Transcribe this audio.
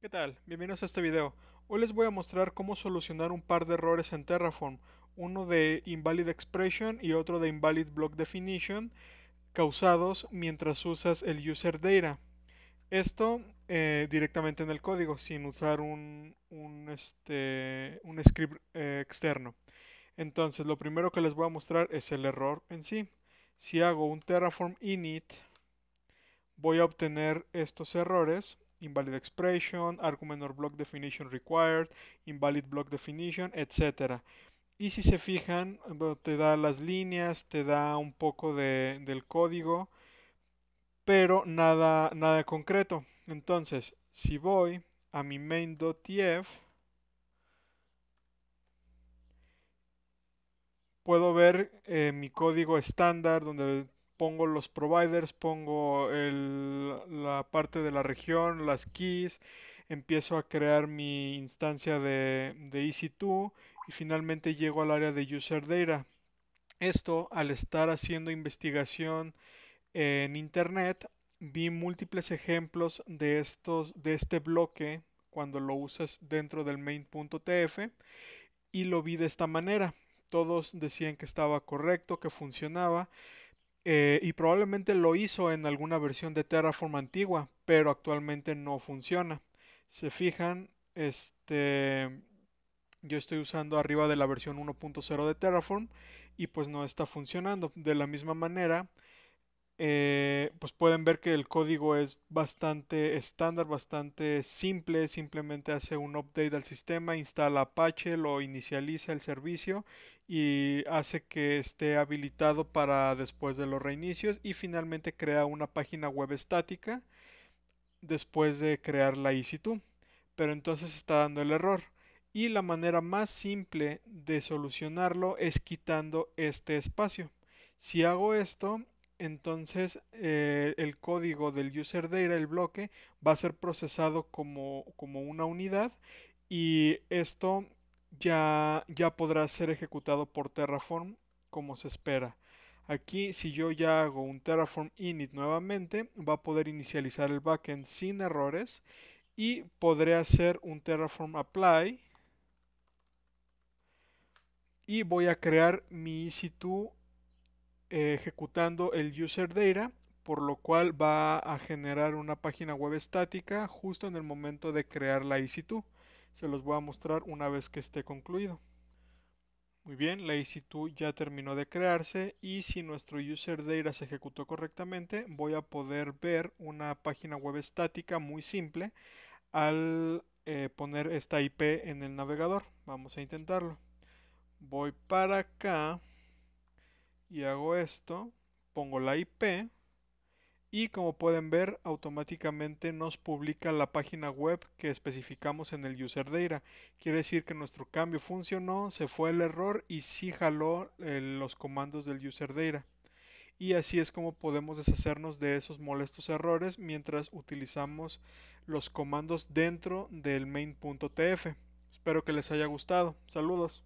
¿Qué tal? Bienvenidos a este video. Hoy les voy a mostrar cómo solucionar un par de errores en Terraform, uno de Invalid Expression y otro de Invalid Block Definition, causados mientras usas el User Data. Esto eh, directamente en el código, sin usar un, este, script eh, externo. Entonces, lo primero que les voy a mostrar es el error en sí. Si hago un Terraform init, voy a obtener estos errores invalid expression, argument or block definition required, invalid block definition, etc. Y si se fijan, te da las líneas, te da un poco del código, pero nada, nada concreto. Entonces, si voy a mi main.tf, puedo ver eh, mi código estándar donde pongo los providers, pongo la parte de la región, las keys, empiezo a crear mi instancia de, de EC2 y finalmente llego al área de User Data. Esto, al estar haciendo investigación en Internet, vi múltiples ejemplos de, estos, de este bloque cuando lo usas dentro del main.tf y lo vi de esta manera. Todos decían que estaba correcto, que funcionaba eh, y probablemente lo hizo en alguna versión de Terraform antigua, pero actualmente no funciona. Se fijan, este, yo estoy usando arriba de la versión 1.0 de Terraform y pues no está funcionando. De la misma manera, eh, pues pueden ver que el código es bastante estándar, bastante simple, simplemente hace un update al sistema, instala Apache, lo inicializa el servicio y hace que esté habilitado para después de los reinicios y finalmente crea una página web estática después de crear la EC2. Pero entonces está dando el error. Y la manera más simple de solucionarlo es quitando este espacio. Si hago esto, entonces eh, el código del user data, el bloque, va a ser procesado como, una unidad y esto ya, ya podrá ser ejecutado por Terraform como se espera. Aquí, si yo ya hago un Terraform init nuevamente, va a poder inicializar el backend sin errores y podré hacer un Terraform apply y voy a crear mi EC2 eh, ejecutando el user data, por lo cual va a generar una página web estática justo en el momento de crear la EC2. Se los voy a mostrar una vez que esté concluido. Muy bien, la EC2 ya terminó de crearse y si nuestro user data se ejecutó correctamente, voy a poder ver una página web estática muy simple al eh, poner esta IP en el navegador. Vamos a intentarlo. Voy para acá y hago esto, pongo la IP y como pueden ver automáticamente nos publica la página web que especificamos en el UserData. Quiere decir que nuestro cambio funcionó, se fue el error y sí jaló eh, los comandos del UserData. Y así es como podemos deshacernos de esos molestos errores mientras utilizamos los comandos dentro del main.tf. Espero que les haya gustado. Saludos.